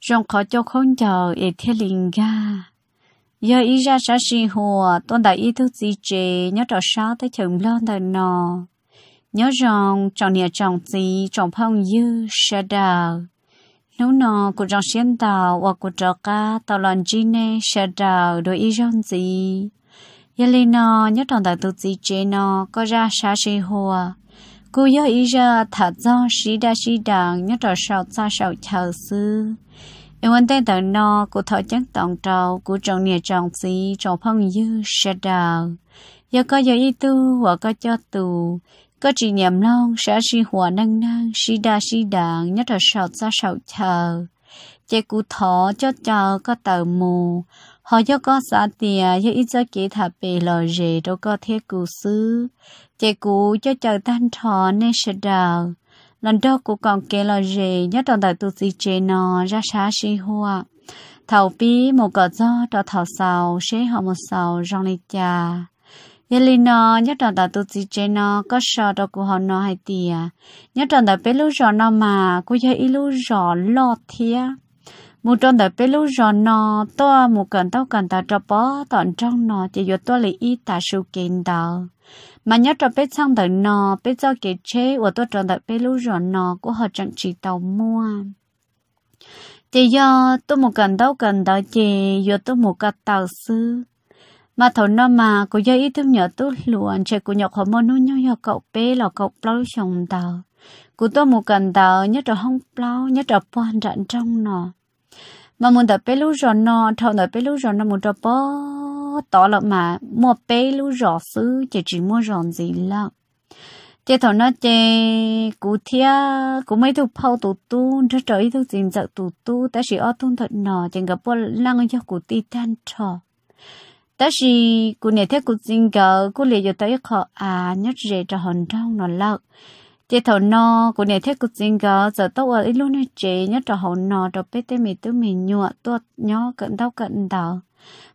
rong khó cho không chờ để thiết linh ga giờ ý ra sa si hùa tôn đại ý thức gì chế nhớ trò sao tới chừng lo đời nọ nhớ rằng trọng nhà trọng gì trọng phong dư sẽ đào nếu nọ của trọng xuyên tàu hoặc của trọng ca tàu lòn chi nè sẽ đào đối ý rong gì giờ lên nọ nhớ trọng đại tự gì chế nọ có ra sa si hùa cô yo ý ra thật do sĩ đa sĩ đàng nhớ trò sầu xa sầu chờ sư em vẫn tên tờ no cô thọ chắc tổng trầu cô trọng nè trọng xí trọng phong dư sẽ đào giờ có giờ y tu hoặc có cho tù có chỉ niệm long sẽ sinh hòa năng năng sĩ đa sĩ đàng nhất trò sầu xa sầu chờ chế cụ thọ cho chờ có tờ mù họ cho có xã tiền cho ít cho kỹ thả bề lò rể đâu có thế cụ sư chạy cụ cho chờ tan trò nên sẽ đào lần đó cụ còn kể lò rể nhớ trong đời tu sĩ chế nó ra xá si hoa thầu bí một cỡ do cho thầu sầu sẽ họ một sầu rong lì cha Yelino nhớ tròn đã tu chỉ chế nó có sợ đâu của họ nó hay tìa nhớ tròn đã bé lúc rõ nó mà cô chơi ít lúc rõ lo thiệt mu trong đời bé lúc rồi nó to mu cần tao cần ta cho bó tận trong nó chỉ yếu tôi lấy ít ta sự kiện đó mà nhớ cho bé sang đời nó bé cho kế chế của tôi trong đời bé lúc rồi nó của họ chẳng chỉ tàu mua chỉ do tôi một cần tao cần đó chỉ do tôi một cái tàu sư mà thầu nó mà cô do ý thức nhớ tôi luôn chỉ cô nhọc họ mua nuôi nhau cậu bé là cậu bao chồng tàu của tôi một cần tàu nhớ cho không bao nhớ cho quan trọng trong nó mà muốn đập bê lú rồi nó thâu đập bê lú rồi nó muốn đập bó tỏ là mà mua bê lú rõ xứ chỉ chỉ mua ròn gì là chế thầu nó chế cú thia cú mấy thu phao tụ tu cho trời thu tiền giật tụ tu ta chỉ ở thun thật nọ chẳng gặp bó lăng cho cú ti tan trò ta chỉ cú này thấy cú tiền gạo cú lấy cho tới khó à nhất rẻ cho hòn trong nó lợn chế thầu no của nè thế cục riêng gỡ giờ tôi ở ít luôn này chế nhớ trò hậu nọ trò bê tê mì tư mì nhựa tua nhó cận đau cận đau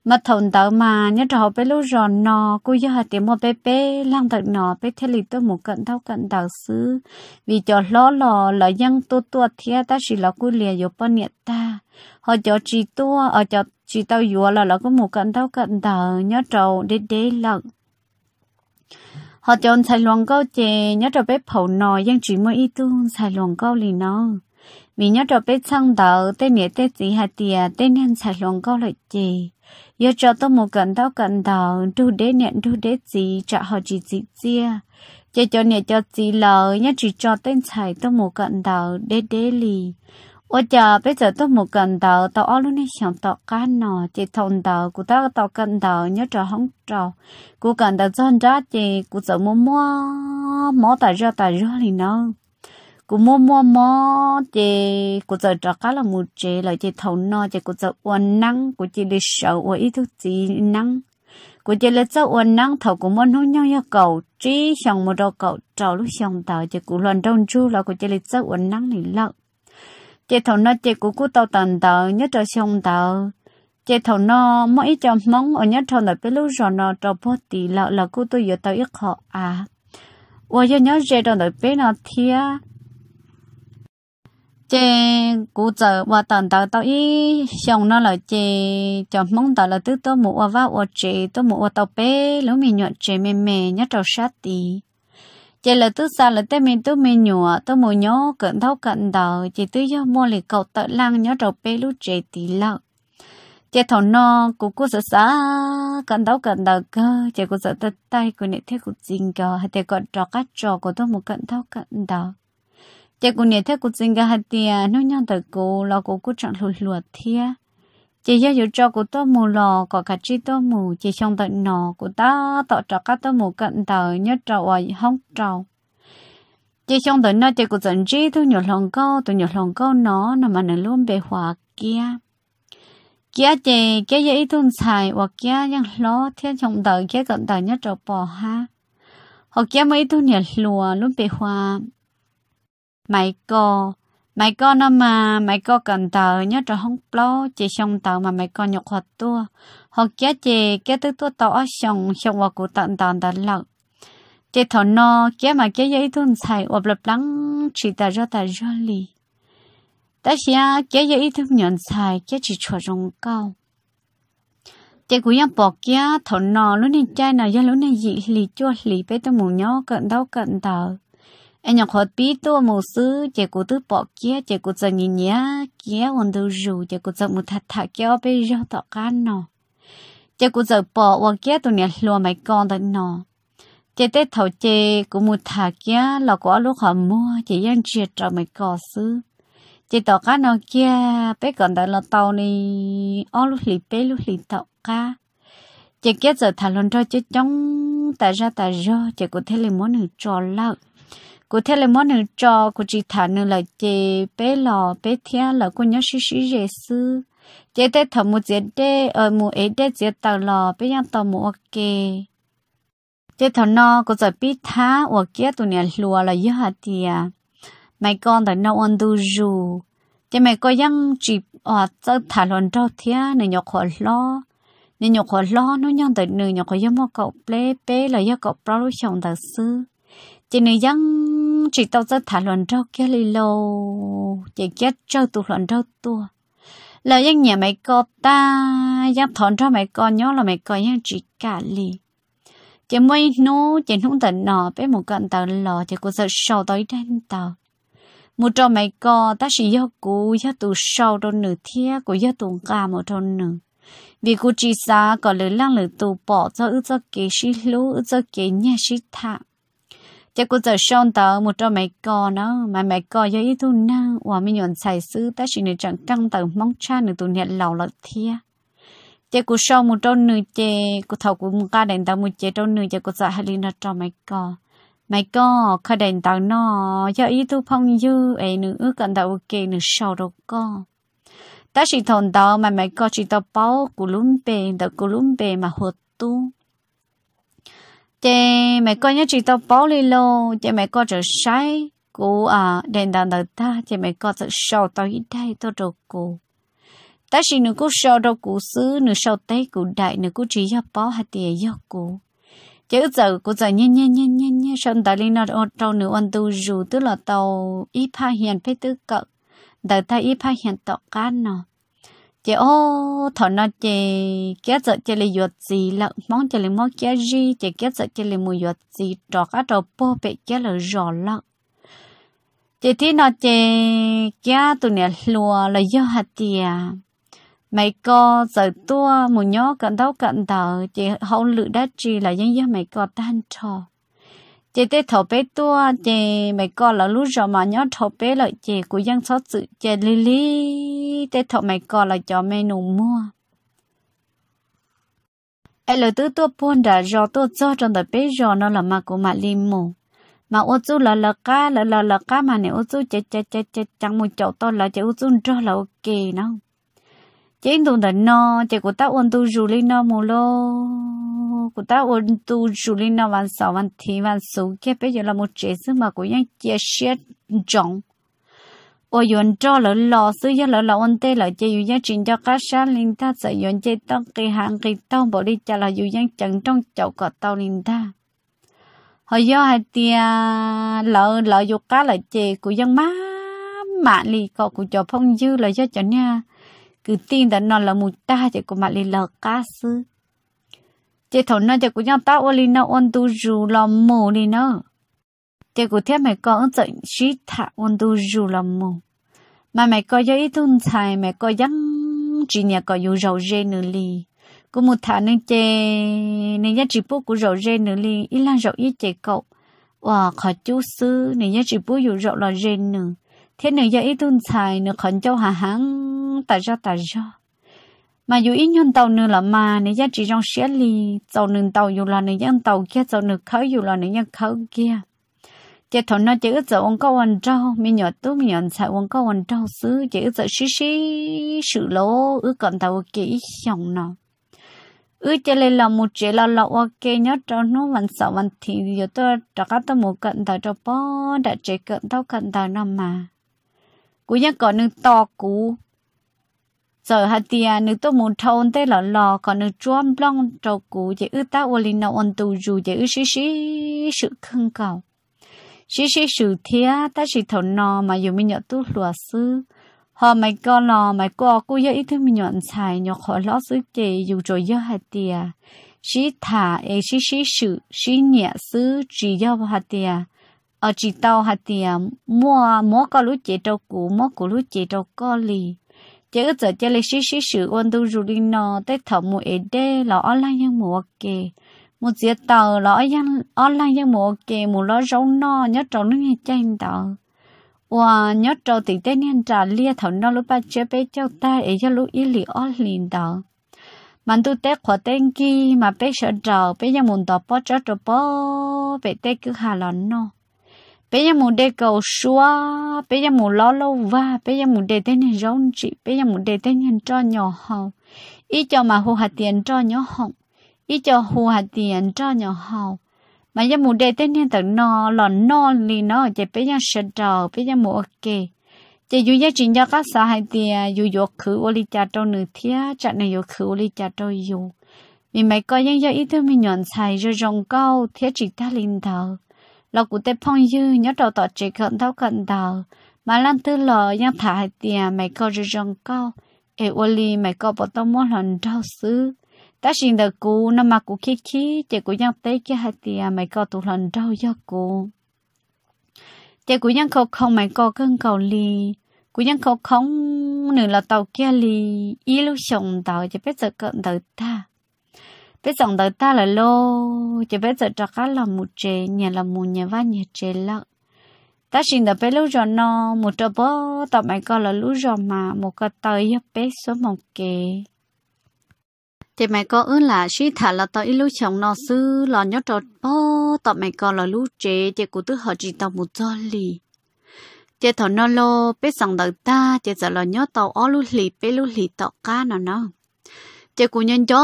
mà thầu đau mà nhớ trò hậu bê lúc rò nọ cô giờ hạt tiền mua bê bê lang thật nọ bê thế lì tôi một cận đau cận đau xứ vì cho ló lò là dân tua tuột thế ta chỉ là cô liền dỗ bơ nhiệt ta họ cho chỉ tua ở ờ, cho chỉ tao dùa là là có một cận đau cận đau nhớ trầu đế đế lợn họ chọn xài luồng câu chè nhớ cho bé phẩu nò yang chỉ mới ít tu xài luồng câu lì nó vì nhớ trở bé sang đầu tên nhẹ tên gì hạt tiề tên nên xài luồng câu lại chè giờ cho tôi một cận tao cận đầu đu đế nhận đu đế gì trả họ chỉ gì chia chơi cho nè cho gì lời nhớ chỉ cho tên xài tôi một cận đầu đế đế lì 我家 bây giờ 都冇跟到，到我 lúc này 想到干咯，只通到，古到到跟到，nhớ cho không cho，古跟到真扎只，古就摸摸摸大热大热哩呢，古摸摸摸只，古就找 cá là một chỉ là chỉ thông nó chỉ 古就 uốn nắng, 古 chỉ đi sợ uốn ít thứ gì nắng, 古只 là cho uốn nắng thầu 古 muốn nuôi nhau yêu cầu, chỉ xong một đầu cầu trầu lúc xong tàu chỉ 古乱 đông chu là 古只 là cho uốn nắng này lợn chế thầu nó chế cú cú tàu tàn tờ nhớ cho xong tờ chế thầu nó mỗi cho móng ở nhớ thầu là biết lúc rồi nó cho bố tỷ là là cú tôi giờ tao ít khó à ủa giờ nhớ chế đó là biết nó thia chế cú giờ và tàn tờ tao ít xong nó là chế cho móng tờ là tứ tôi mua và ủa chế tôi mua tao bé lúc mình nhọ chế mềm mềm nhớ cho sát tỷ chỉ là tôi xa là tết mình tôi mình nhùa tôi mua nhó cận thấu cận đầu chỉ tôi cho mua lì cầu tự lăng nhớ đầu bê lú trẻ tí lợ chỉ thầu no của cô sợ sợ cận thấu cận đầu cơ chỉ cô sợ tật tay của nệ thế của dinh cơ hay thì còn trò cá trò của tôi mua cận thấu cận đầu chỉ cô nệ thế của dinh cơ hay thì nó nhau tự cô lo cô cô chọn lùi lùa thế chỉ do dù cho của tôi mù lò có cả chi tôi mù chỉ trong tận nọ của ta tạo cho các tôi mù cận tờ nhất trầu ở hông trầu chỉ trong tận nó chỉ của dẫn chi tôi nhiều lòng câu tôi nhiều lòng câu nó nằm mà nó luôn bề hòa kia kia chị kia dễ thun xài hoặc kia nhưng lo thiên trong tờ kia cận tờ nhất trầu bỏ ha hoặc kia mấy tôi nhiều lùa luôn bề hòa mày co mày con nó mà mày con cần tờ nhớ trò không lo chỉ xong tờ mà mày con nhục hoạt tua hoặc giá chị cái thứ tua tàu xong xong hoặc của tận tận tận lợn chị thọ no kia mà kia giấy thun xài ộp lập lăng chỉ ta ra ta ra lì ta xia kia giấy thun nhận xài kia chỉ chua rong cao chị cũng nhắc bỏ kia thọ no lúc này chơi nào ra lúc này dị lì chua lì bé tôi muốn nhớ cần đâu cần tờ anh nhọc hót bí tô mù sư chỉ cụ tư bỏ kia chỉ cụ giờ nhìn nhá kia hồn tư rủ chỉ cụ giờ mù thật thật kia bây giờ tọ can nọ chỉ cụ giờ bỏ và kia tụi nhà lùa mấy con tận nọ chỉ tết thầu chỉ cụ một thật kia là có lúc họ mua chỉ dân chia cho mấy con sứ, chỉ tọ can nọ kia bé còn tại là tàu này ó lúc lì bé lúc lì tọ ca chỉ kia giờ thà luôn cho chứ chống tại ra tại rô chỉ cụ thấy lì muốn được trò lợi cô thế là món này cho cô chỉ thả nữa là chế bé lò bé thiên là cô nhớ xí xí dễ sư chế tết thầm một dệt đê ở ờ, mùa ấy đê dệt tàu lò bé nhang tàu một ok chế thọ no cô giờ biết thá ở kia tụi nhà lùa là dễ hạt tiề à. mày con tại nấu ăn du du chế mày có ยัง chỉ ở tao thả lòn trâu thia này nhọc khổ lo này nhọc khổ lo nó nhang tại nửa nhọc khổ dễ mua cậu bé bé là dễ cậu bao lúc chồng thật sư chỉ nên dân chỉ tao sẽ thả luận rau kia lì lô chỉ kia trâu tụ luận rau tua là dân nhà mày co ta dân thọn cho mày con nhớ là mày co dân chỉ cả lì chỉ mới nô chỉ không thể nọ với một cận tàu lò chỉ có sợ sâu tới đen tàu một trò mày co ta chỉ do cú do tụ sâu đâu nửa thia của do tụ cả một trò nửa vì cô chỉ xa có lời lăng lời tụ bỏ cho ước cho kế sĩ lũ ước cho kế nhà sĩ thạng chắc cô giờ son tờ một cho mấy cò nó mà mấy cò giờ ý tu na và mình nhọn xài sư ta chỉ nên chẳng căng tờ mong cha nữa tuổi nhận lâu lợt thia chắc cô son một trâu nữ chè cô thầu của một ca đèn tao một chè trâu nữ chắc cô giờ hay nó cho mấy cò mấy cò khai đèn tao nó giờ ý tu phong dư ấy nữa ước cần tao ok nữa sau đâu co ta chỉ thằng tao mà mấy cò chỉ tao bao của lúm bề tao của lúm bề mà hụt tu mẹ coi nhớ chị tao bó lì lô chị mẹ coi trở sai cô à đèn đàn đợt ta chị mẹ coi trở sau tao ít đây tao đồ cô ta chỉ nửa cô sau đâu cô xứ nửa sau tay cô đại nửa cô chỉ hợp bó hạt tiền do cô chứ giờ cô giờ nhanh nhanh nhanh nhanh nhanh xong ta lên nó đâu nửa ăn tu dù tức là tàu ít pha hiền phải tư cỡ đợt ta ít pha hiền tọt cá nào chị ô thọ nó chị kia sợ chị lấy vật gì là món chị lấy món kia gì chị kia sợ chị lấy mùi vật gì trò cá trò bò bẹ kia là rõ lắm chị thấy nó chị kia tụi nè lùa là do hạt tiền mấy co giờ tua mùi nhó cận đâu cận đầu chị hậu lự đã trì là dân dân mày co tan trò chị tê thọ bé tua chị mày con là lúc rồi mà nhớ thọ bé lại chị của dân số sự chị lili li tê thọ mày con là cho mẹ nụ mua ai lời tứ tua buồn đã rồi tua cho trong đời bé rồi nó là mà của mà lim mù mà ô chú là là cá là là là cá mà nếu ô chú chết chết chết chết chẳng một chỗ to là chị ô chú cho là ok nó chị tụi nó chị của ta ôn tu rủ lên nó mù lô ô ta ô tu chủ linh nó văn sáu văn thì văn số kia bây giờ là một chế sư mà cũng những chia sẻ trọng ô yến cho là lo sư yến lỡ lò ôn tê lỡ chơi yến trình cho các sa linh ta sợ yến chơi tông kỳ hàng kỳ tông bỏ đi chả là yến chẳng trong chậu cọ tàu linh ta họ do hai tia lỡ lỡ dù cá lỡ chơi của dân má mạ lì cọ của cho phong dư lỡ do cho nha cứ tin là nó là mù ta chỉ của mạ lì lỡ cá sư chị thổ nó chị cũng nhau tao ô li nó ôn tu dù lò mù li nó chị cũng thiết mày có ứng tận trí thả ôn tu dù lò mù mà mày có giấy thun thai mày có dăng chỉ nhà có dù rầu rê nửa li cô một thả nên chê nên giá trị bố của rầu rê nửa li ít là rầu ít chê cậu wow khó chú sư nên giá trị bố dù rầu là rê nửa thế nửa giờ ít thun thai nửa khẩn châu hà hãng tại ra tại ra mà dù ít nhân tàu nữa là mà nếu giá trị trong xe li tàu nương tàu dù là nếu nhân tàu kia tàu nương khởi dù là nếu nhân khởi kia chỉ thọ nó chỉ ít giờ ông có quần trâu mi nhỏ tú mi nhỏ xài ông có quần trâu xứ chỉ ít giờ xí xí sự lỗ ứ còn tàu kỹ xong nào ứ chỉ lên là một chế là lọ ok nhớ cho nó vẫn sợ vẫn thì giờ tôi đã các tôi một cận tàu cho bó đã chế cận tàu cận tàu năm mà cú nhắc còn nương to cú giờ hạt tia nữ tôi muốn thâu tê là lò còn nước chuông long trâu cú chỉ ư ta ô linh nào ôn tu dù chỉ ư xí xí sự khăn cầu xí xí sự thia ta chỉ thâu nò mà dù mình nhọ tu lùa sư họ mày co lò mày co cú giờ ít thứ mình nhọn xài nhọ khỏi lọ sư chị dù cho giờ hạt tia xí thả ấy xí xí sự xí nhẹ sư chỉ do hạt tia ở chỉ tàu hạt tia mua mua có lú chị trâu cú mua cú lú chị trâu co lì chế ước giờ chế lấy xí xí sử quan tu rủ đi nọ tới thọ mùa ế đê là online nhân mùa kề một dĩa tàu là dân online nhân mùa kề mùa lo râu nọ nhớ trâu nước nhà chanh tàu và nhớ trâu thì tết niên trả lia thọ nọ lúc ba chế bé châu ta ế cho lúc ý lì online tàu mà mình tu tết khóa tên kia mà bé sợ trâu bé dân muốn tỏ bó cho trâu bó bé tết cứ hà lòn nọ bây giờ muốn đề cầu xua bây giờ muốn lo lâu va bây giờ muốn đề tên nhân rong chị bây giờ muốn đề tên nhân cho nhỏ hậu ý cho mà hồ hạt tiền cho nhỏ hồng ý cho hồ hạt tiền cho nhỏ hậu mà giờ muốn đề tên nhân tận nò lò nò lì nò chị bây giờ sẽ trò bây giờ muốn ok chị dù gia trình cho các xã hai tiền dù dù khử ô li cha trâu nửa thía trận này dù khử ô li cha trâu dù vì mày coi những do ý thức mình nhận xài rồi rồng câu thiết chỉ ta linh thờ lọ cụ tê phong dư nhớ đầu tỏ chỉ cận thấu cận đầu mà lan tư lọ nhớ thả hai tiền mày câu rồi rong cao, ê ô li mày câu bỏ tao muốn lần đau xứ ta xin được cụ nó mà cụ khí khí chỉ cụ nhớ tới cái hai tiền mày câu tụ lần đau do cụ chỉ cụ nhớ khẩu không mày câu cơn cầu li cụ nhớ khẩu không nửa là tàu kia li ý lúc chồng tàu chỉ biết giờ cận đầu ta bé dòng đời ta là lô chỉ biết giờ cho cá là một chè nhà là một nhà va nhà chè lợ ta xin được bé lúc rồi nó một trò bó tao mày coi là lúc rồi mà một cái tay giúp bé số một kề thì mày có ước là suy thả là tao ít lúc chồng nó sư là nhớ trò bó tao mày coi là lúc chè chỉ cụ tự họ chỉ tao một gió lì chỉ thọ nó lô bé dòng đời ta chỉ giờ là nhớ tao ở lúc lì bé lúc lì tao cá nào nó 结果人家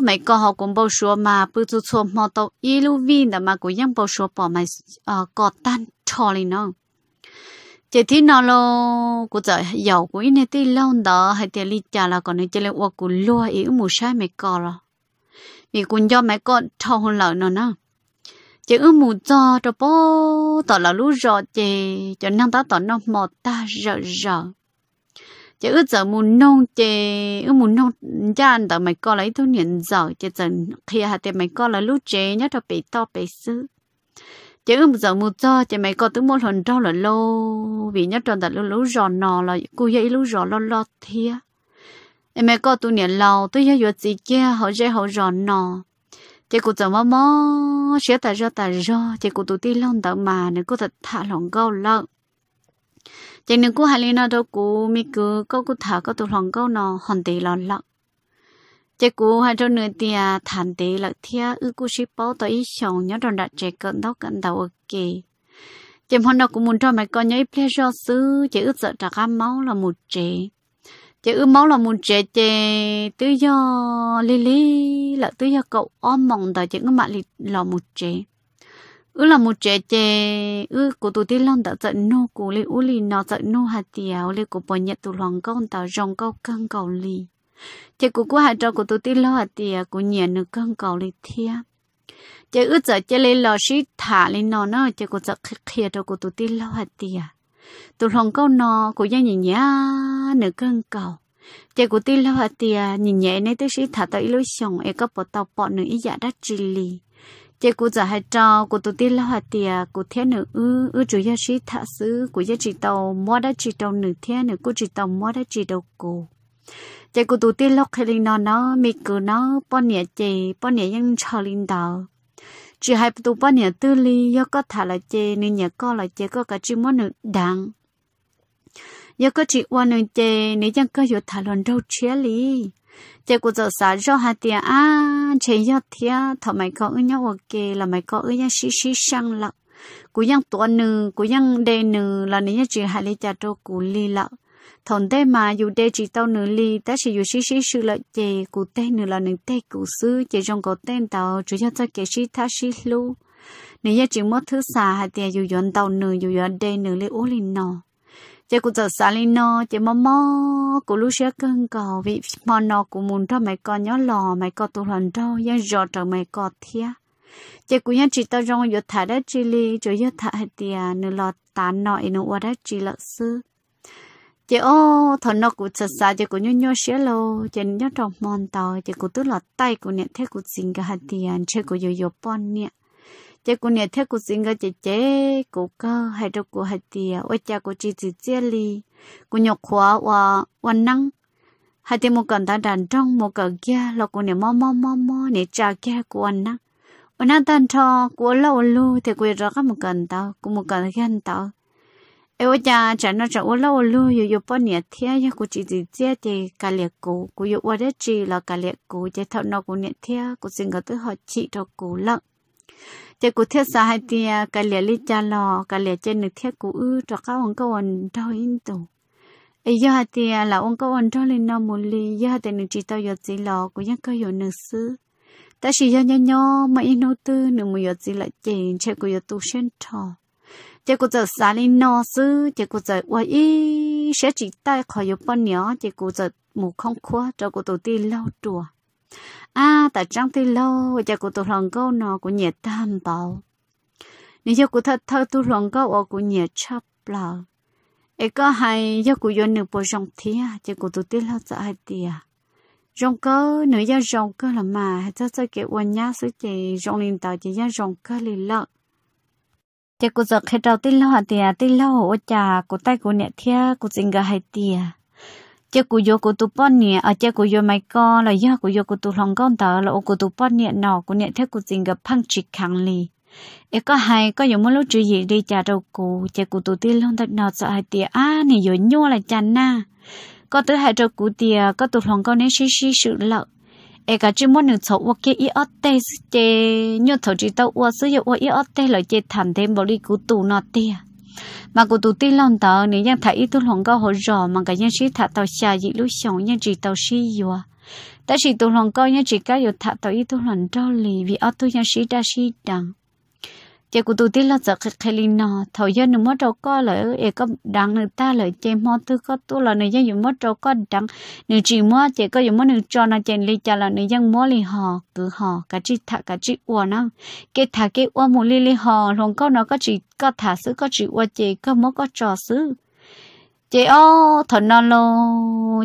美国好公布说嘛，不做错嘛到一路วิ่ง的嘛，个人不说把嘛呃搞单错了呢。这天那咯，古在有过一年的老的，还得你家了，可能这里我古落也没晒美国了，你古家美国超红了呢呢。chỉ ư mù cho cho bố tỏ là lú rọ chè cho năng tá tỏ nó mọt ta rợ rợ chứ ước giờ muốn non chè ước muốn nông chan tao mày coi lấy thu nhận giờ chứ giờ khi hạt tiền mày coi là lúc chè nhớ thập bị to bị sư chứ ước giờ muốn cho chứ mày coi tướng một lần trâu là lô vì nhớ tròn tao lô lú giòn nò là cô dây lú giòn lo lo thia em mày coi tụi nhận lâu tôi nhớ việc gì kia họ dây họ giòn nò chứ cô giờ mà mò sẽ tao ra tao ra chứ cô tụi đi lon tao mà nếu cô thật thả lòng câu lợn chẳng những cô Halina đâu cô mi cứ cô cô thả cô tụt lòng câu nó hòn tì lòn lặng chỉ cô hai trong nửa tia thản tì lợt thia ư cô ship bao tới xong nhớ đòn đặt trẻ cận tóc cận đầu ok chỉ hôm nào cũng muốn cho mấy con nhớ play cho sư chỉ ư sợ trả cá máu là một trẻ chỉ ư máu là một trẻ trẻ tứ do lili là tứ do cậu ôm mong tới chỉ có mặt là một trẻ ư là một trẻ trẻ ư của tôi tí lòng đã giận nô của lê u lì nó giận nô hạt tiều lê của bỏ nhật tụi lòng con tàu rong câu căng cầu lì trẻ của cô hạt trâu của tôi tí lo hạt tiều của nhẹ nước căng cầu lì thia trẻ ư giờ trẻ lê lò xí thả lê nó nó trẻ của giận khịt khịt trâu của tôi tí lo hạt tiều tụi lòng câu nó của gia nhẹ nhẹ nữ căng cầu trẻ của tí lo hạt tiều nhẹ nhẹ này tới xí thả tới lối sông ấy e có bộ tàu bỏ nữ ý giả đã trì lì chị cụ giờ hay cho cụ tụt tiên lo hạt tiền cụ thế nữ ư ư chủ gia sĩ thạ sứ cụ gia chỉ tàu mua đã chỉ tàu nữ thiên nữ cụ chỉ tàu mua đã chỉ đầu cụ chị cụ tụt tiên lo khai linh nó nó mi cụ nó bao nhiêu chị bao nhiêu ยัง cho linh đạo chỉ hai tụt bao nhiêu tư li do có thả là chế nên nhà có là chế có cả chỉ mua nữ đặng do có chỉ qua nữ chế nên chẳng có hiểu thả lần đâu chia lý 这古早啥肉哈点啊？前要天，他买个人家我给了，买个人家洗洗上了。cú yang tua nữ cú yang đề nữ là nếu như chỉ hai lý cha trâu cú li lợ thằng tê mà dù đề chỉ tao nữ li ta chỉ dù xí xí sư lợi chè cú tê nữ là nữ tê cú sư chè trong có tên tao chủ cho ta kể xí tha xí lu nếu như chỉ mất thứ xa hai tia dù yon tao nữ dù yon đề nữ li ô linh nọ chị cũng giờ xa lên nó chị mò mò cũng lúc sẽ cân cầu vì mò nó cũng muốn cho mấy con nhỏ lò mấy con tu hành đâu nhưng giờ trở mấy con thia chị cũng nhân chỉ tao rong yết thả đất chỉ li rồi yết thả hạt nửa lò tán nọ nửa qua đất chỉ lợn sư chị ô thằng nó cũng sợ xa chị cũng nhớ nhớ xé lô chị nhớ trong mòn tàu chị cũng tức là tay của nè thế cũng xin cả hạt tiền chị cũng yểu yểu bon nè chế cô nè thế cô sinh ra chế chế cô cơ hay đâu cô hay tiề ôi cha cô chỉ chỉ chia li cô nhọc khóa và và năng hay thì một cần ta đàn trong một cần kia là cô nè mò mò mò mò nè cha kia cô ăn năng ôn năng tan cho cô lâu lu thì cô ra các một cần tao cô một cần kia tao ê ôi cha chả nó chả ôi lâu lu yo yo bao nhiêu thế ya cô chỉ chỉ chia thì cả liệt cô cô yo ôi đấy chỉ là cả liệt cô chế thọ nó cô nè thế cô sinh ra thứ họ chị cho cô lặng chế cụ thiết xa hai tia cả lẻ lý cha lò cả lẻ trên được thiết cụ ư cho các ông các ông trao in tù ấy giờ hai tia là ông các ông trao lên nó một lý giờ hai tia được chỉ tao giọt gì lò của những câu giọt nữ sư ta chỉ giờ nhớ nhỏ mà in nô tư nửa một giọt gì lại chèn chế cụ giọt tu sen trò chế cụ giờ xa lên nó sư chế cụ giờ uai ý sẽ chỉ tay khỏi giọt bao nhớ chế cụ giờ mù không khóa cho cụ tổ tiên lau chùa à ta trong thì lâu cho cụ tụi lòng câu nó cũng nhiệt tam bảo nếu cho cụ thật thơ tụi lòng câu ở cũng nhiệt chấp lờ ấy có hay cho cụ do nửa bộ rong à cho cụ tụi tiên lâu sợ hay tìa à? rong cơ nửa do rong cơ là mà hay cho cho kiểu quần nhá số chị rong linh tàu chỉ do rong cơ liền lợn cho cụ giờ khi trâu tiên lâu hả à tìa à, tiên lâu ở trà của tay của nhẹ thía của dình gà hay tìa chế cụ vô cụ tu bón nè à chế cú vô mấy con là do cụ vô cụ tu lòng con tờ là ô cú tu bón nè nọ cụ nè theo cụ tình gặp phăng chích khẳng lì ế có hay có giống muốn lúc chuyện gì đi trả đầu cụ, chế cụ tu tiên lòng thật nọ sợ hai tia à nè rồi nhua là chán na có tới hai đầu cụ tia có tu lòng con nè xí xí sự lợ ế cả chỉ muốn được chỗ ô kia ý ớt tê chế nhua thầu chỉ tao ô sử dụng ô ý ớt tê là chế thảm thêm bảo đi cú tu nọ tia mà cô tụt tin lòng tớ nếu như thấy tôi lòng có hồ rõ mà cái nhân sĩ thả tàu xa dị lúc sống nhân chỉ tàu sĩ dùa ta chỉ tôi lòng có nhân chỉ cái dùa thả tàu ít tôi lòng trâu lì vì ở tu nhân sĩ đa sĩ đằng chị cụ tôi tí là sợ khét khét linh nọ thầu giờ nụ mất trâu có lợi ế có đắng người ta lợi chị mò tư có tu là nụ dân dùng mất trâu có đắng nụ chỉ mò chị có dùng mất nụ cho nó chị lý chả là nụ dân mò lì hò cứ hò cả chị thả cả chị uo nó cái thả cái uo mù lì lì hò lòng có nó có chị có thả sứ có chị uo chị có mò có trò sứ chị ô thần nó lô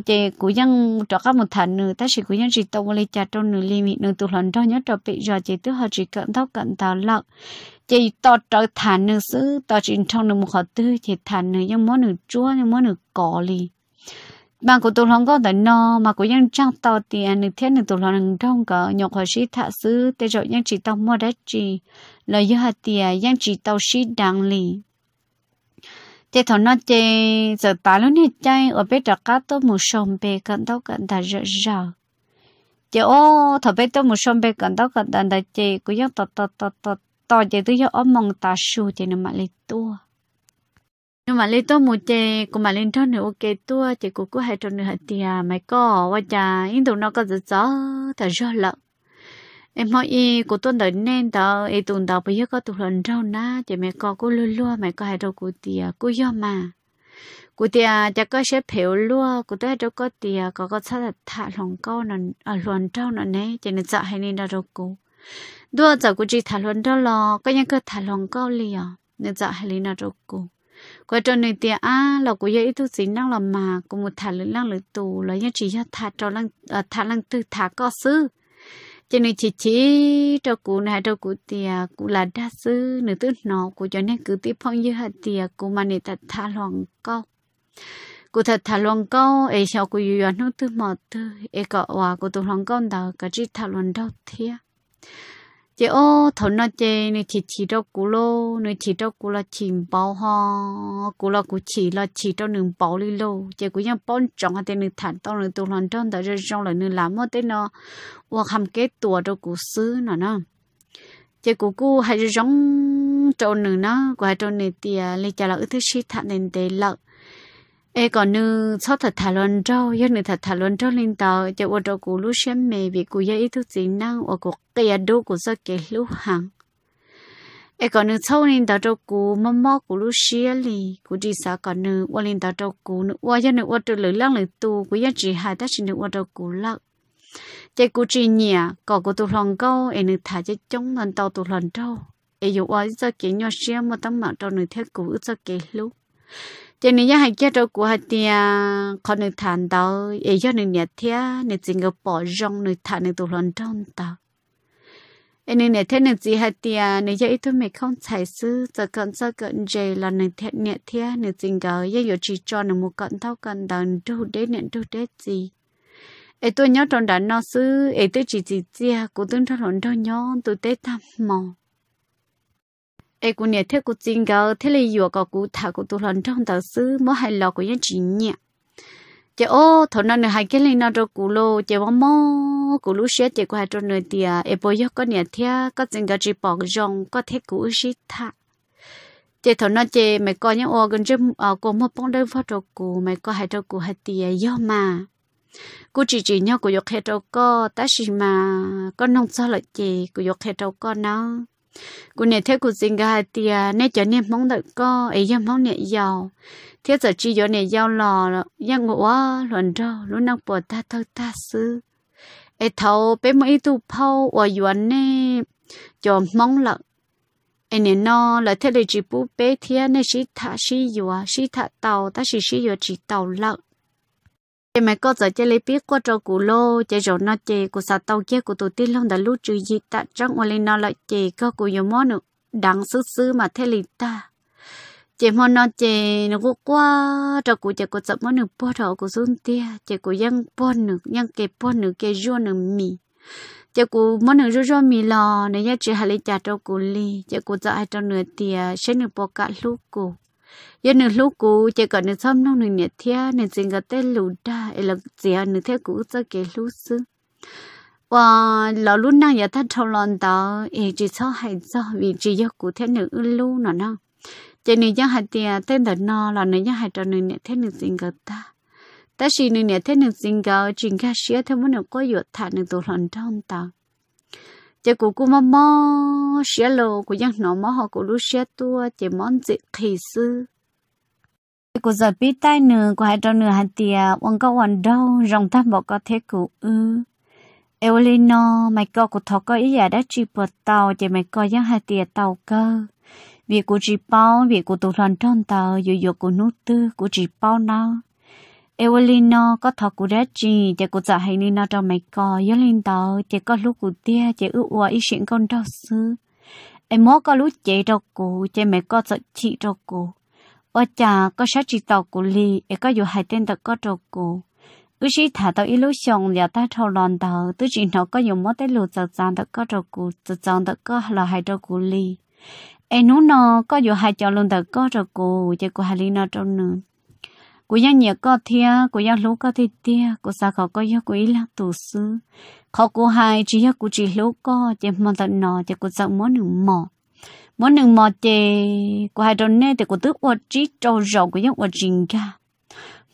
chị cũng dân cho các một thằng nữa ta chỉ cũng dân chỉ tao lấy cha trong nửa limit nửa tu lần trong nhớ cho bị giờ chị tức họ chỉ cận thóc cận tao lợn chỉ to trở thành nữ sứ to chỉ trong nữ một họ tư thì thành nữ nhưng món nữ chúa nhưng món nữ cỏ li mà của tôi không có tại no mà của dân trang to tiền nữ thế nữ tôi là không trong cỡ nhọc họ sĩ thả sứ để rồi dân chỉ tao mua đất chỉ là do hạt tiền dân chỉ tao sĩ đàng li thế thằng nó chơi giờ ta luôn hết chơi ở bên đặt cá tôi một sông bê cận tao cận ta rất rỡ chị ô thằng bên tôi một sông bê cận tao cận ta đại chị của dân to to to to ต่อใจตัวย่อมองตาชูเจนมาเลยตัวนมาเลยตัวมูเจกูมาเล่นท่อนหนูโอเคตัวเจกูกูให้ท่อนหนูหัดเดียไม่ก็ว่าจะอินดูนก็จะจ้อแต่ยอดละเอ็มอีกูต้นเดินเน่นต่อไอตุนต่อไปเยอะก็ตุลันเท่านะเจไม่ก็กูลุ่ลุ่ไม่ก็ให้เรากูเดียกูย่อมากูเดียจะก็เช็ดผิวลุ่กูได้เราก็เดียก็ก็ชัดถ่าหลงก้านั่นอ่ะหลวนเท่านั่นเนี่ยเจนจะให้นี่เรากู đua cháu của chỉ thả luôn đó lo có những cái thả luôn câu liền nên cháu hay lý nào đâu cô có cho nên tiền á là của dễ tu xí năng làm mà cũng một thả lớn năng lớn tù là những chị cho thả cho năng thả năng tư thả có sư cho nên chỉ chỉ cho cụ này cho cụ tiền cụ là đa sư nửa tư nọ cụ cho nên cứ tiếp phong như hạt tiền cụ mà này thật thả lòng câu cụ thật thả lòng câu ấy sau cụ yêu nó tư mọt tư ấy cọ hòa cụ tụ lòng câu đó cái chỉ thả lòng đâu thiệt chị ô thấu nó chị nó chỉ chỉ đâu cú lô nó chỉ đâu cú là chỉ bao ha cú là cú chỉ là chỉ đâu nương bao lì lô chị cú nhang bón tròn hay tên nương thản to nương tu lòn trơn tại rồi trong là nương làm mất tên nó hoặc hàm kế tua đâu cú xứ nó nó chị cú cú hay rồi trong trâu nương nó qua trâu nương tiề lấy chả là ít thứ sĩ thản nên tề lợn ê còn nữ cho thật thà luôn trâu yêu nữ thật thà luôn trâu linh tàu cho ô trâu cú lú xem mẹ vì cú yêu ít thức gì năng ô cú cây đu cú cho kể lú hàng ê còn nữ cho linh tàu trâu cú mò mò cú lú xia lì cú đi xa còn nữ ô linh tàu trâu cú nữ ô yêu nữ ô trâu lử lăng lử tu cú yêu chỉ hài ta sinh nữ ô trâu cú lắc chế cú chỉ nhẹ có cú tu lòng câu ê nữ thả chế chống lên tàu tu lòng trâu ê dù ô cho kể nhau xia mà tấm mạng trâu nữ thế cú cho kể lú cho nên nhà hàng kia đâu của hạt tia có được thàn đâu? ấy cho nên nhà thia nên chỉ có bỏ rong nên thản nên tụi lần trong đó em nên nhà thia nên chỉ hạt tia nên cho ít thôi mình không chạy sư giờ cần giờ cần dễ là nên thia nhà thia nên chỉ có giờ giờ chỉ cho nên một cận thao cận đàn đâu đấy nên đâu đấy gì ấy tôi nhớ trong đàn nó sư ấy tôi chỉ chỉ chia của tôi trong lần đâu nhớ tôi tới thăm mộng ai cũng nhớ thế cũng chính gạo thế là vừa có cũng thà cũng tu lần trong tờ sư mà hai lọ cũng yên chỉ nhẹ chị ô thằng nó nửa hay cái này nó đâu cũ lô chị mò mò cũ lú xé chị qua cho nửa tiề ai bây giờ có nhớ thế có chính gạo chỉ bỏ rong có thế cũ xí thà chị thằng nó chị mày coi những ô gần chứ ở cô một bông đơn phát cho cũ mày coi hai cho cũ hay tiề do mà cô chỉ chỉ nhau của dục hệ trâu co ta xì mà con nông sao lại chị của dục hệ trâu co nào cô nè thế cô sinh ra thì à, nè cho nên mong đợi có ấy giờ mong nè giàu thế giờ chỉ cho nè giàu lò rồi giang ngủ à, luận đâu lúc nào bỏ ta thâu ta sư ấy thâu bé mấy tu phao ở yuan nè cho mong lợn ấy nè nó là thế là chỉ bú bé thế nè chỉ thà chỉ yuan chỉ thà tàu ta chỉ chỉ yuan chỉ tàu lợn chị mẹ có giờ chị lấy biết qua trâu cù lô chị rồi nó chị cù sạt tàu kia cù tụt tiên long đã lúc trừ gì ta trong ngoài lên nó lại chị có cù nhiều món nữa đắng sứ sứ mà thế lì ta chị món nó chị nó cù qua trâu cù chị cù sập món nữa bỏ thọ cù xuống tia chị cù ยัง bỏ nữa ยัง kẹp bỏ nữa kẹp rua nữa mì chị cù món nữa ruột ruột mì lò này giờ chị hà lấy chả trâu cù li chị cù giờ ai trâu nửa tia sẽ nửa bỏ cả lúc cù giờ nửa lúc cũ chỉ còn nửa xóm nông nửa nhiệt thia nửa gì cả tên lù đa ấy là gì à nửa thế cũ cho cái lũ xưa và lò lúc nào giờ ta trâu lon đó ấy chỉ cho hay cho vì chỉ do cũ thế nửa lũ nó nó chỉ nửa do hay tiền tên đó nó là nửa do hay cho nửa nhiệt thế nửa gì cả ta ta chỉ nhiệt thế nửa gì cả chỉ cả xía thế muốn nửa có dột thả nửa tổ lon trong ta chị cụ cụ mò mò xé lô cụ dân nó mò họ cụ lúc xé tua chị món chị khỉ sư cụ giờ biết tai nửa của hai trâu nửa hạt tìa ông cao hoàn đâu rồng ta bỏ có thế cụ ư Evelino mày có cụ thọ có ý giả à, đã chỉ bật tàu chị mày có dân hạt tìa tàu cơ việc cụ chỉ bao việc cụ tụ loạn trong tàu dù dù cụ nút tư cụ chỉ bao nào Evelina có thọ của ra chi, chỉ của giả hay nên nào trong mấy cò, nhớ lên tàu, chỉ có lúc của tia, chỉ ưu ua ý chuyện con đâu xứ. Em mó có lúc chế đâu cụ, chỉ mấy có sợ chị đâu cụ. Ở cha có sách chỉ tàu của lì, em có dù hai tên tàu có đâu cụ. Ước sĩ thả tàu ý lúc xong, liệu ta thâu lòn tàu, tức chỉ nó có dùng mó tới lù sợ giang tàu có đâu cụ, sợ giang tàu có là hai đâu cụ lì. Em nó có dù hai chọn luôn tàu có đâu cụ, chỉ của hai lì nào trong nữa. กูยังเหนียก็เทียกูยังรู้ก็เทียกูสาเขาก็ยังกูอีละตัวซื้อเขากูหายจียกูจีรู้ก็เจ็บมันตัดหนอเจ็บกูจะม้วนหนึ่งหมอม้วนหนึ่งหมอเจ็บกูหายตอนนี้แต่กูตึกอดจีโจรกูยังอดจริงกะ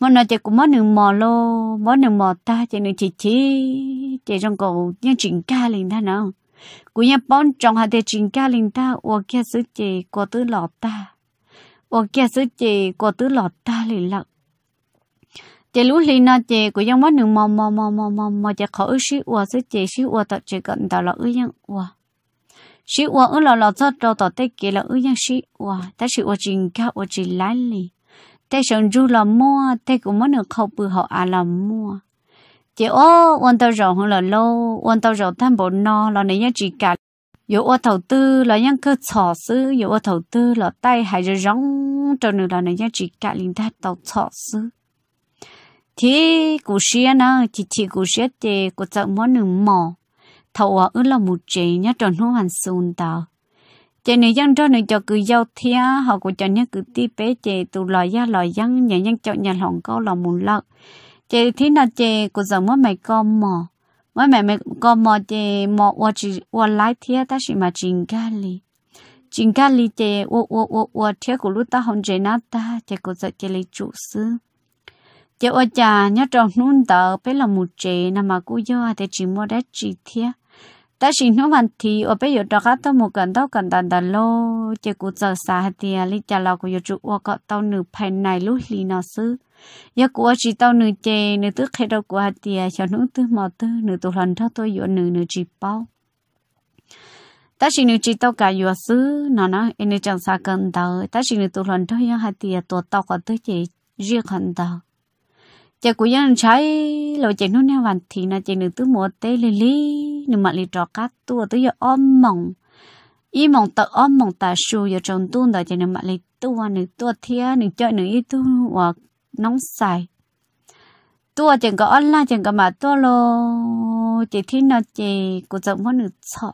ม้วนหนึ่งเจ็บกูม้วนหนึ่งหมอโลม้วนหนึ่งหมอตาเจ็บหนึ่งจีจีเจ็บจงกูยังจริงกะเลยท่านเนาะกูยังป้อนจงหาเดจริงกะเลยท่าอวกแค่ซื้อเจ็บกูตึกหลอดตาอวกแค่ซื้อเจ็บกูตึกหลอดตาเลยหลัก chị lúc lì nó chị của dân mất nửa mò mò mò mò mò mà chị khó ư xí ua xí chị xí ua tọt chị gần tao là ư dân ua xí ua ư là là cho tao tọt tết kia là ư dân xí ua ta xí ua chỉnh cao ua chỉ lái lì tết sống du là mua tết cũng mất nửa khâu bự họ à là mua chị ô quan tao rồi hơn là lâu quan tao rồi tham bộ no là nãy nhớ chỉ cả dù ô thầu tư là nhân cơ sọ sư dù ô đầu tư là tay hay là rong cho nên là nãy nhớ chỉ cả linh thắt đầu sọ sư thì cụ xia na thì chị cụ xia thì cụ tạo món nướng mò thầu ở là một chị nhá tròn hú hành sùn tàu chị này dân cho này cho cứ giao thia họ cụ cho nhá cứ ti bé chị tụ lòi ra lòi dân nhà dân cho nhà lòng câu là một lợn chị thế là chị cụ giờ món mày con mò món mày mày con mò chị mò qua chị qua lái thia ta chỉ mà chỉnh ca li chỉnh ca li chị ô ô ô ô thia của lúc ta hồng chị nát ta chị cụ giờ chị lấy chủ sư chỉ ở nhà nhớ trong nún tờ bé là một chế nằm mà cú do để chỉ mua để chỉ thiệt ta chỉ nói vấn thì ở bây giờ đó các tao một gần tao gần đàn đàn lô chỉ cú giờ xa thì lý cha lão của chú ở cọ tao nửa phải này lúc lì nó xứ giờ cú chỉ tao nửa chế nửa tức khi đâu của hạt tiền cho nửa tức mà tư nửa tuần lần thao tôi vừa nửa nửa chỉ bao ta chỉ nửa chỉ tao cả vừa xứ nó nó em nửa chẳng xa gần tao ta chỉ nửa tuần lần thao giờ hạt tiền tụ tao còn tới chế riêng gần tao chả cũng dân trái lo chả nó nè hoàn thì là chả nửa tứ mùa tê lì lì nửa mặt lì trò cá tua tới giờ ôm mộng ý mộng tự ôm mộng tà su giờ trồng tuôn đời chả nửa mặt lì tua nửa tua thia nửa chơi nửa ý tu hoặc nóng xài tua chả có ôn la chả có mà tua lo chỉ thi nó chỉ cũng giống hơn nửa sợ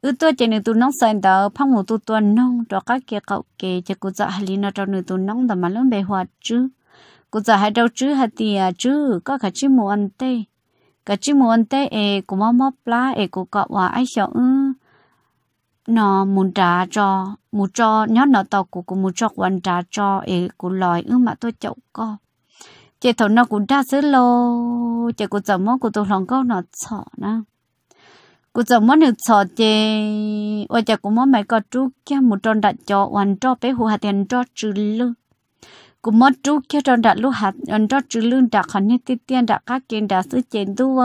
ư tua chả nửa tu nóng xài tờ phong một tu tua nông trọ cá kia cậu kề chả cũng dạ hali nó trọ nửa tu nóng tờ mà lớn bề hoạt chứ cô giờ hai đâu chứ hai thì chứ có cả chứ mù ăn tê cả chứ mù ăn tê ê cô mắm mắm lá ê cô cọ hòa ai sợ ư nó muốn trả cho muốn cho nhớ nó tàu của của muốn cho quan trả cho ê cô lòi ư mà tôi chậu co chị thầu nó cũng đa dữ lô chị cô giờ món cô tôi lòng câu nó sợ nè cô giờ món được sợ chị ôi chị cô mắm mày có chú kia muốn cho đặt cho hoàn cho bé hồ hạt tiền cho chữ lương cú mất chú kia trong đã lúc hạt ấn đó chú lương đã khẩn nhất tiết tiên đã các kiện đã sứ chén tu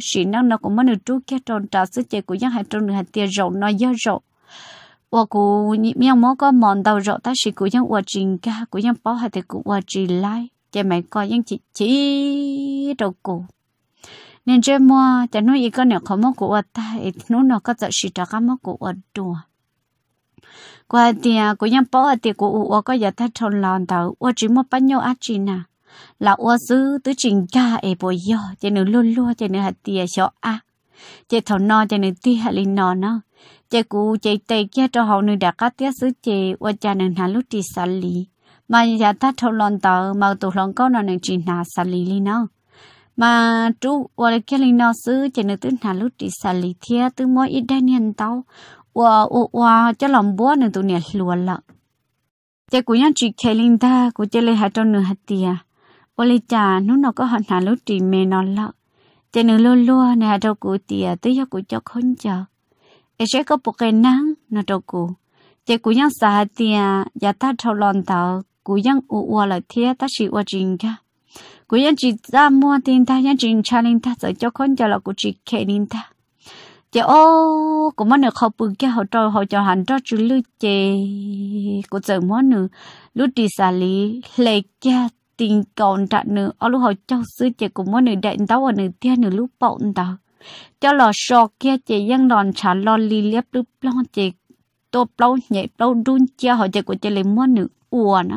sĩ năng nó cũng mất được chú kia trong đã sứ chén của những hạt trong hạt tiền rộ nó dơ rậu và cú miếng mó có mòn đầu rộ ta sĩ của những quả trình ca của những bó hạt thì của quả trình lai chè mày coi những chị chỉ đầu cũ nên chơi mua chả nói cái này không mất của ta nó nó có sợ sĩ trả cá mất của đùa qua tiền của nhân bảo bỏ tiền của ủa có giờ thay tròn lòn tàu ủa chỉ một bao nhiêu ác chỉ nà là ủa xứ tứ chính cha ấy bồi giờ cho nên luôn luôn cho nên hạt tiền cho à cho thầu no cho nên tiền hạt linh nọ nó cho cụ chạy tay kia cho họ nữ đã cắt tiếc xứ chị ủa cha nên hà lúc đi xử lý mà giờ thay tròn lòn tàu mà tụ lòng câu nó nên chỉ nà xử lý lý nó mà chú ủa kia linh nọ xứ cho nên tứ hà lúc đi xả lý thiệt tứ mỗi ít đa niên tàu 哇哇哇，这老伯呢都念落了。这姑娘只开领他，估计嘞还找女孩子啊。我嘞家侬那个很难路只没那了，这女落落呢还找姑爹，都要姑叫困觉。而且个不给 nàng 那找姑，这姑娘啥爹也他朝乱到，姑娘我我了天，他是我真个。姑娘只咋么的，他也只差领他，就叫困觉了，姑只开领他。chị ô cũng mất được học bự kia họ cho họ cho hẳn cho chú lưu chè của giờ món nữa lúc đi xả lý lệ kia tình còn trạng nữa ở lúc họ cho sư chè cũng món nữa đại tao ở nữa tia nữa lúc bọn tao cho lò sọ kia chè dân đòn trả lo li liếp lúc lo chè tô lâu nhẹ lâu đun chia họ chè của chè lấy món nữa uổng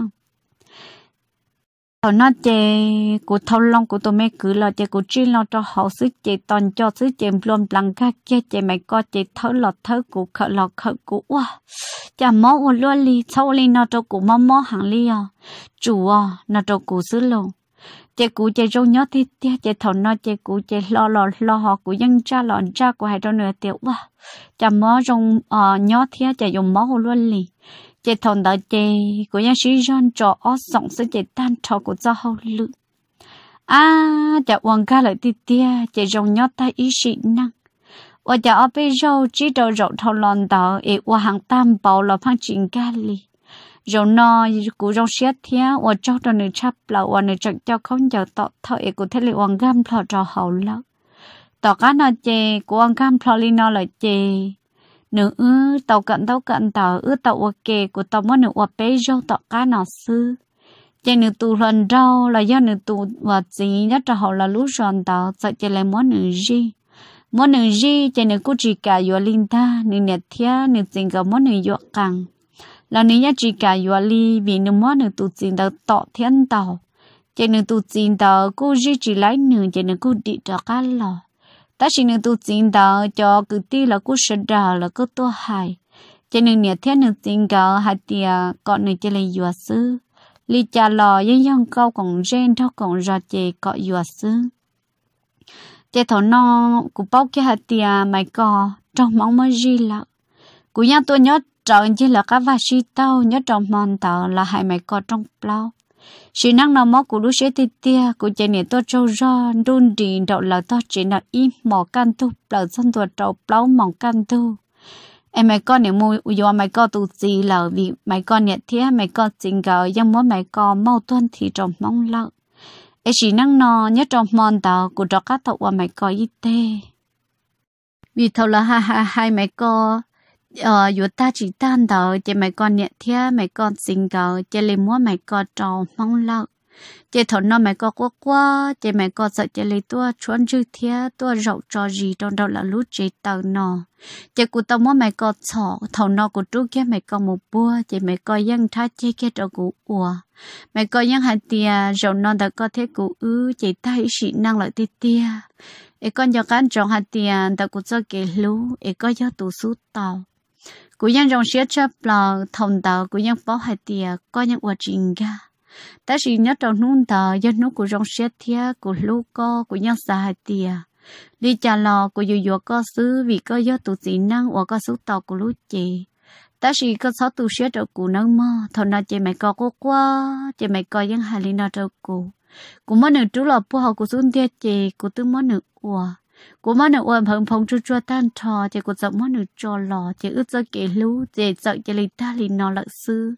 họ nó chơi của thâu long của tôi mấy cứ là chơi của chi lo cho họ xứ chơi toàn cho xứ chơi luôn lăng ca kia chơi mày có chơi thở lọ thở của khở lọ khở của quá chả mó của luôn li sau li nó cho của mó mó hàng li à chủ à nó cho của xứ luôn chơi cũ chơi rong nhớ thì tia chơi thầu nó chơi cũ chơi lo lo lo họ của dân cha lo cha của hai đôi nửa tiểu quá à. chả mó rong ờ, nhớ thì chơi dùng mó hồ luôn li chế thôn đó chế của nhà sĩ John cho ó sống sẽ chế tan trò của do hậu lự à chả uống ca lại tít tia chế rồng nhót tay ý sĩ năng và chả ở bây giờ chỉ đầu rộng thâu lòn đó ế và hàng tam bảo là phang chính ca lì rồi nó cũng rong xét thế và cho cho nữ chắp là và nữ chọn cho không giờ tọt thợ ế của thế liệu uống gam thọ trò hậu lợ tọt cá nó chế của uống gam thọ li nó là chế nữ tàu cận tàu cận tàu ư tàu ok kề của tàu mất nữ ua bê rau tàu cá nào sư cho nữ tù lần đầu là do nữ tù và gì nhất cho họ là lũ chọn tàu sợ chạy lại món nữ gì món nữ gì cho nữ cô chỉ cả vừa linh ta nữ nhật thia nữ tình cảm món nữ vừa càng là nữ nhất chỉ cả vừa li vì nữ món nữ tù tình đầu tọ thiên tàu cho nữ tù tình đầu cô chỉ chỉ lấy nữ cho nữ cô đi cho cá lò ta chỉ nên tu chính đạo cho cứ ti là cứ sợ đạo là cứ tu hại cho nên nhà thiên nên chính đạo hạt tiề còn nên chỉ là dùa sư li cha lò dân dân câu còn rên thao còn ra chè cọ dùa sư chè thọ no cụ bóc cái hạt tiề mày cò trong mong mới gì là cụ nhà tôi nhớ trọng chỉ là các vài sĩ tao nhớ trong mòn tàu là hai mày cò trong plau chỉ năng nó mò của đứa sẽ thịt tia của chị này tôi trâu ra đun đi đậu là tôi chỉ nào im mỏ can tu là dân tuổi trâu plau mỏng can tu em mày con này mua do mày con tụ gì là vì mày con nhận thế mày con tình cờ nhưng mà mày con mau tuân thì trong mong lợ em chỉ năng nó nhớ trong mòn tàu của trò cá tàu và mày con y tê vì thầu là ha ha hai mày con ờ yo ta chỉ tan đầu chỉ mày con nhẹ thia mày con sinh cầu chỉ lấy mua mày con trò mong lợ chỉ thốn nó mày con quá quá chỉ mày con sợ chỉ lấy tua chuẩn chữ thia tua rậu trò gì trong đầu là lút chỉ tàu nọ chỉ cụ tao mua mày con sọ thốn nó cụ trú kia mày con một bua chỉ mày con dân thái chỉ kia trò cụ ủa mày con dân hạt tia rậu non đã có thế cụ ư chỉ ta hỉ sĩ năng lợi tia tia ấy con cho cán tròn hạt tia đã cụ cho kể lú ấy con cho tụ sút tàu cú nhân rong xía chấp là thông tàu cú nhân bỏ hai tia có những quả trình gà. ta chỉ nhớ trong nung tàu do nung của rong xía thia của lu co của nhân xa hai tia đi trả lò của dù dù có xứ vì có do tụ dị năng hoặc có số tàu của lu chị ta chỉ có sáu tụ xía trong cú nâng mơ thằng nào chị mày có cố qua chị mày có những hai lý nào trong cú cú mất nửa trú là phù học của xuân tiết chị cú tư mất nửa ua cô mà nó ôm hồng phong cho cho tan thò thì cô giọng mà nó cho lò thì ướt cho kể lú thì sợ cho lì ta lì nó lợn sư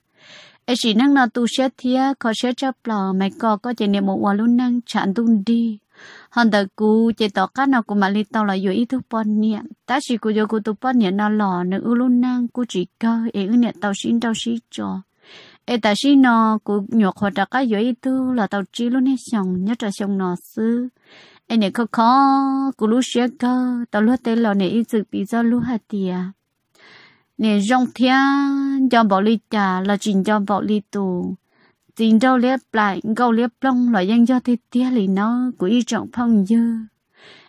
ấy chỉ năng nó tu xét thia có xét chấp lò mày có có chỉ niệm một quả luôn năng chặn tung đi hòn đời cô chỉ tỏ cá nào của mà lì tao là dù ý thức bọn niệm ta chỉ cô cho cô tu bọn niệm nó lò nữa ư luôn năng cô chỉ cơ ấy ư niệm tao xin tao xin cho ấy ta xin nó cô nhọc hoạt đặc cái dù ý thức là tao chỉ luôn hết xong nhất là xong nó sư anh này khó khó cú lú xe cơ tao lúa tê lò này ít sự bị do lúa hạt tìa nè rong thia cho bỏ ly trà là chuyện cho bỏ ly tù tiền đâu liếp lại gâu liếp long loại danh do thì tiếc lì nó của y trọng phong dư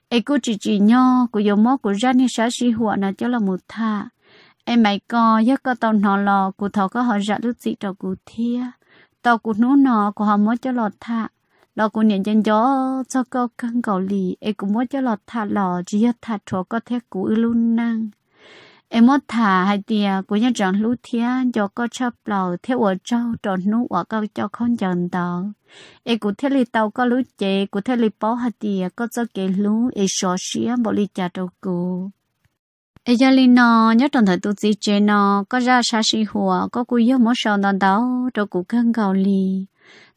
em cô chỉ chỉ nho của dầu mó của ra nên xã sĩ hùa là cho là một thà em mày co giấc có tao nọ lò của thọ có họ ra lúc gì trò của thia tao của nú nọ của họ mới cho lọt thà เรากูเนี่ยยังย่อจะก็กังเกาหลีเอกูมัวจะหลอดถาหล่อจียถาถัวก็เทกูอือลุ่นนั่งเอมัวถาให้เดียกูยังจังลู่เทียนจอก็ชอบเปล่าเทวัวเจ้าจอนนู้ว่าก็จอคอนจันตาเอกูเทลีเตาก็รู้เจกูเทลีป้อให้เดียก็จะเกลู่เอชอเชียบริจาตกูเอเจลีนอยัดตอนเธอตุจีเจนอก็จะชาชีหัวก็กูเยอะมัวชอนตอนเตาจอกูกังเกาหลี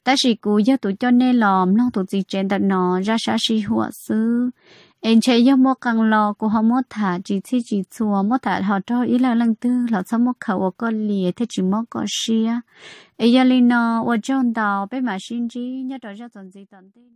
ta chỉ cú giờ tụi cho nên lòm nó tụi gì trên đặt nó ra sa si hùa xứ em chơi giờ mua càng lò cô họ mua thả chỉ chỉ chỉ chùa mua thả họ cho ý là lần tư là sao mua khẩu có lìa thế chỉ mua có xia ấy giờ lên nó ở trong đầu bên mà xin chỉ nhớ đó ra tuần gì tuần